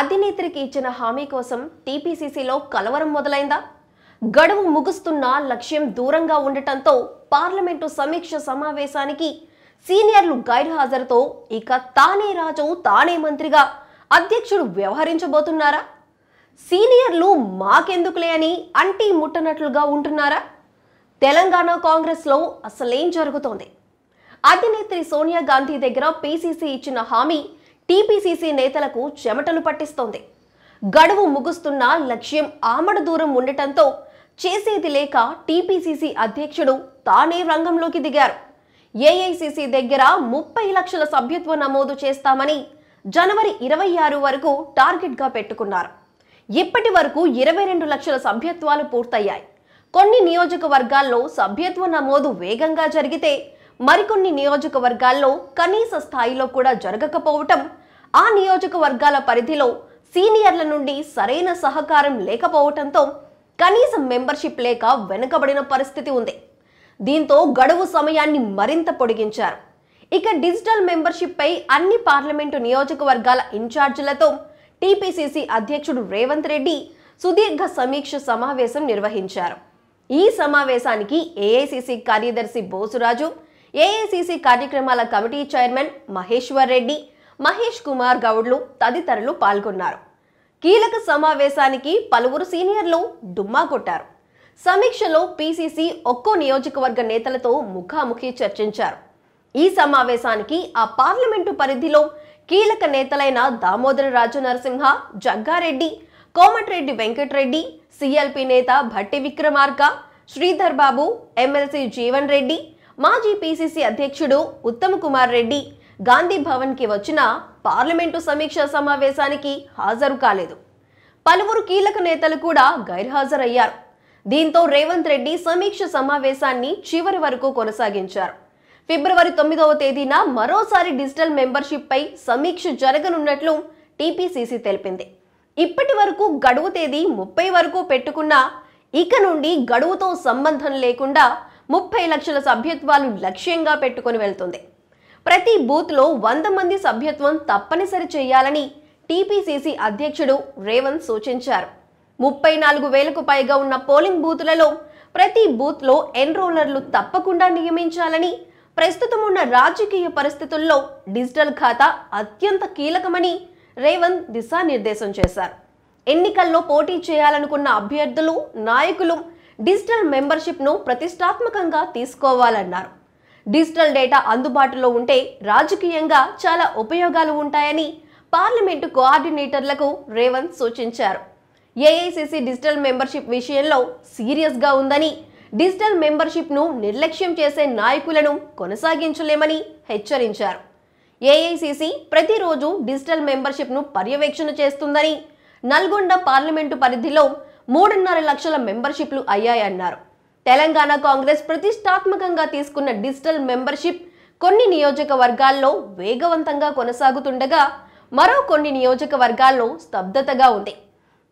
అధినేత్రికి ఇచ్చిన హామీ కోసం టీపీసీసీలో కలవరం మొదలైందా గడువు ముగుస్తున్న లక్ష్యం దూరంగా ఉండటంతో పార్లమెంటు సమీక్ష సమావేశానికి సీనియర్లు హాజరుతో ఇక తానే రాజు తానే మంత్రిగా అధ్యక్షుడు వ్యవహరించబోతున్నారా సీనియర్లు మాకెందుకులే అని అంటీ ముట్టనట్లుగా ఉంటున్నారా తెలంగాణ కాంగ్రెస్లో అసలేం జరుగుతోంది అధినేత్రి సోనియా గాంధీ దగ్గర పీసీసీ ఇచ్చిన హామీ టీపీసీసీ నేతలకు చెమటలు పట్టిస్తోంది గడువు ముగుస్తున్న లక్ష్యం ఆమడ దూరం ఉండటంతో చేసేది లేక టీపీసీసీ అధ్యక్షుడు తానే రంగంలోకి దిగారు ఏఐసీసీ దగ్గర ముప్పై లక్షల సభ్యత్వ నమోదు చేస్తామని జనవరి ఇరవై ఆరు వరకు టార్గెట్గా పెట్టుకున్నారు ఇప్పటి వరకు ఇరవై రెండు లక్షల సభ్యత్వాలు పూర్తయ్యాయి కొన్ని నియోజకవర్గాల్లో సభ్యత్వ నమోదు వేగంగా జరిగితే మరికొన్ని నియోజకవర్గాల్లో కనీస స్థాయిలో కూడా జరగకపోవటం ఆ నియోజకవర్గాల పరిధిలో సీనియర్ల నుండి సరైన సహకారం లేకపోవటంతో కనీసం మెంబర్షిప్ లేక వెనుకబడిన పరిస్థితి ఉంది దీంతో గడువు సమయాన్ని మరింత పొడిగించారు ఇక డిజిటల్ మెంబర్షిప్పై అన్ని పార్లమెంటు నియోజకవర్గాల ఇన్ఛార్జీలతో టీపీసీసీ అధ్యక్షుడు రేవంత్ రెడ్డి సుదీర్ఘ సమీక్ష సమావేశం నిర్వహించారు ఈ సమావేశానికి ఏఐసిసి కార్యదర్శి బోసురాజు ఏఐసిసి కార్యక్రమాల కమిటీ చైర్మన్ మహేశ్వర్ రెడ్డి మహేష్ కుమార్ గౌడ్లు తదితరులు పాల్గొన్నారు కీలక సమావేశానికి పలువురు సీనియర్లు డుమ్మా కొట్టారు సమీక్షలో పీసీసీ ఒక్కో నియోజకవర్గ నేతలతో ముఖాముఖి చర్చించారు ఈ సమావేశానికి ఆ పార్లమెంటు పరిధిలో కీలక నేతలైన దామోదర రాజు నరసింహ జగ్గారెడ్డి కోమటిరెడ్డి వెంకటరెడ్డి సిఎల్పి నేత భట్టి విక్రమార్క శ్రీధర్ బాబు ఎమ్మెల్సీ జీవన్ రెడ్డి మాజీ పీసీసీ అధ్యక్షుడు ఉత్తమ్ కుమార్ రెడ్డి గాంధీ భవన్కి వచ్చిన పార్లమెంటు సమీక్ష సమావేశానికి హాజరు కాలేదు పలువురు కీలక నేతలు కూడా గైర్హాజరయ్యారు దీంతో రేవంత్ రెడ్డి సమీక్ష సమావేశాన్ని చివరి వరకు కొనసాగించారు ఫిబ్రవరి తొమ్మిదవ తేదీన మరోసారి డిజిటల్ మెంబర్షిప్ పై సమీక్ష జరగనున్నట్లు టీపీసీసీ తెలిపింది ఇప్పటి వరకు గడువు తేదీ ముప్పై వరకు పెట్టుకున్న ఇక నుండి గడువుతో సంబంధం లేకుండా ముప్పై లక్షల సభ్యత్వాలు లక్ష్యంగా పెట్టుకుని వెళ్తుంది ప్రతి బూత్లో వంద మంది సభ్యత్వం తప్పనిసరి చేయాలని టీపీసీసీ అధ్యక్షుడు రేవంత్ సూచించారు ముప్పై నాలుగు వేలకు పైగా ఉన్న పోలింగ్ బూతులలో ప్రతి బూత్లో ఎన్రోలర్లు తప్పకుండా నియమించాలని ప్రస్తుతం ఉన్న రాజకీయ పరిస్థితుల్లో డిజిటల్ ఖాతా అత్యంత కీలకమని రేవంత్ దిశానిర్దేశం చేశారు ఎన్నికల్లో పోటీ చేయాలనుకున్న అభ్యర్థులు నాయకులు డిజిటల్ మెంబర్షిప్ను ప్రతిష్టాత్మకంగా తీసుకోవాలన్నారు డిజిటల్ డేటా అందుబాటులో ఉంటే రాజకీయంగా చాలా ఉపయోగాలు ఉంటాయని పార్లమెంటు కోఆర్డినేటర్లకు రేవంత్ సూచించారు ఏఐసిసి డిజిటల్ మెంబర్షిప్ విషయంలో సీరియస్గా ఉందని డిజిటల్ మెంబర్షిప్ను నిర్లక్ష్యం చేసే నాయకులను కొనసాగించలేమని హెచ్చరించారు ఏఐసిసి ప్రతిరోజు డిజిటల్ మెంబర్షిప్ను పర్యవేక్షణ చేస్తుందని నల్గొండ పార్లమెంటు పరిధిలో మూడున్నర లక్షల మెంబర్షిప్లు అయ్యాయన్నారు తెలంగాణ కాంగ్రెస్ ప్రతిష్టాత్మకంగా తీసుకున్న డిజిటల్ మెంబర్షిప్ కొన్ని నియోజకవర్గాల్లో వేగవంతంగా కొనసాగుతుండగా మరో కొన్ని నియోజకవర్గాల్లో స్తబ్దతగా ఉంది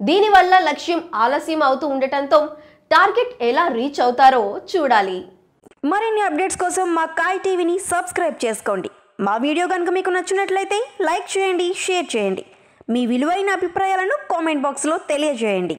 దీనివల్ల లక్ష్యం ఆలస్యం అవుతూ ఉండటంతో టార్గెట్ ఎలా రీచ్ అవుతారో చూడాలి మరిన్ని అప్డేట్స్ కోసం మా కాయ్ టీవీని సబ్స్క్రైబ్ చేసుకోండి మా వీడియో కనుక మీకు నచ్చినట్లయితే లైక్ చేయండి షేర్ చేయండి మీ విలువైన అభిప్రాయాలను కామెంట్ బాక్స్లో తెలియజేయండి